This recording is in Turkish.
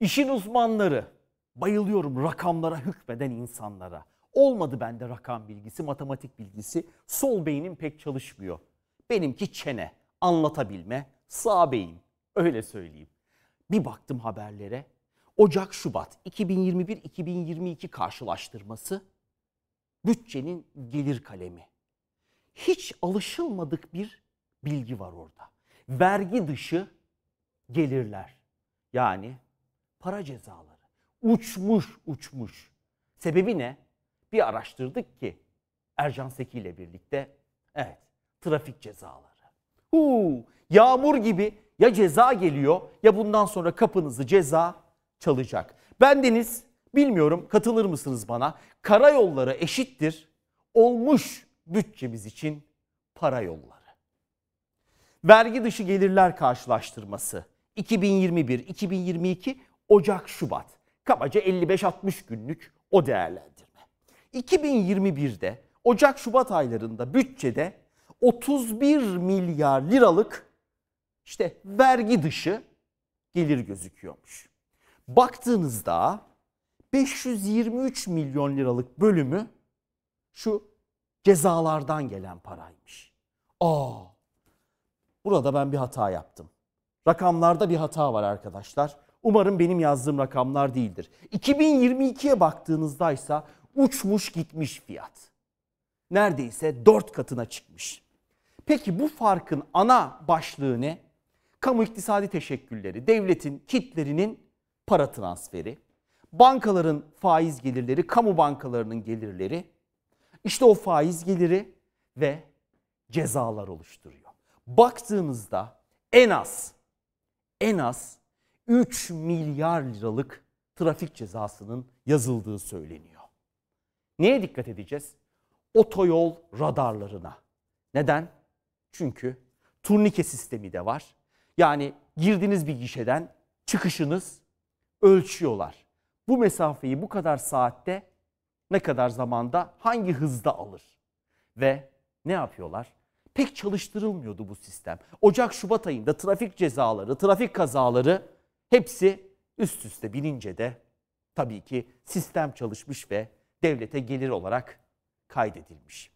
İşin uzmanları. Bayılıyorum rakamlara hükmeden insanlara. Olmadı bende rakam bilgisi, matematik bilgisi. Sol beynim pek çalışmıyor. Benimki çene, anlatabilme, sağ beyin. Öyle söyleyeyim. Bir baktım haberlere. Ocak Şubat 2021-2022 karşılaştırması bütçenin gelir kalemi. Hiç alışılmadık bir bilgi var orada. Vergi dışı gelirler. Yani para cezaları. Uçmuş uçmuş. Sebebi ne? Bir araştırdık ki Ercan Seki ile birlikte evet trafik cezaları. Huu, yağmur gibi ya ceza geliyor ya bundan sonra kapınızı ceza çalacak. Bendeniz bilmiyorum katılır mısınız bana? Karayolları eşittir olmuş bütçemiz için para yolları. Vergi dışı gelirler karşılaştırması 2021-2022 Ocak, Şubat. Kabaca 55-60 günlük o değerlendirme. 2021'de Ocak, Şubat aylarında bütçede 31 milyar liralık işte vergi dışı gelir gözüküyormuş. Baktığınızda 523 milyon liralık bölümü şu cezalardan gelen paraymış. Aa! Burada ben bir hata yaptım. Rakamlarda bir hata var arkadaşlar. Umarım benim yazdığım rakamlar değildir. 2022'ye baktığınızda ise uçmuş gitmiş fiyat. Neredeyse 4 katına çıkmış. Peki bu farkın ana başlığı ne? Kamu iktisadi teşekkülleri, devletin kitlerinin para transferi, bankaların faiz gelirleri, kamu bankalarının gelirleri, işte o faiz geliri ve cezalar oluşturuyor. Baktığımızda en az en az 3 milyar liralık trafik cezasının yazıldığı söyleniyor. Neye dikkat edeceğiz? Otoyol radarlarına. Neden? Çünkü turnike sistemi de var. Yani girdiğiniz bir gişeden çıkışınız ölçüyorlar. Bu mesafeyi bu kadar saatte ne kadar zamanda hangi hızda alır? Ve ne yapıyorlar? Pek çalıştırılmıyordu bu sistem. Ocak Şubat ayında trafik cezaları, trafik kazaları Hepsi üst üste binince de tabii ki sistem çalışmış ve devlete gelir olarak kaydedilmiş.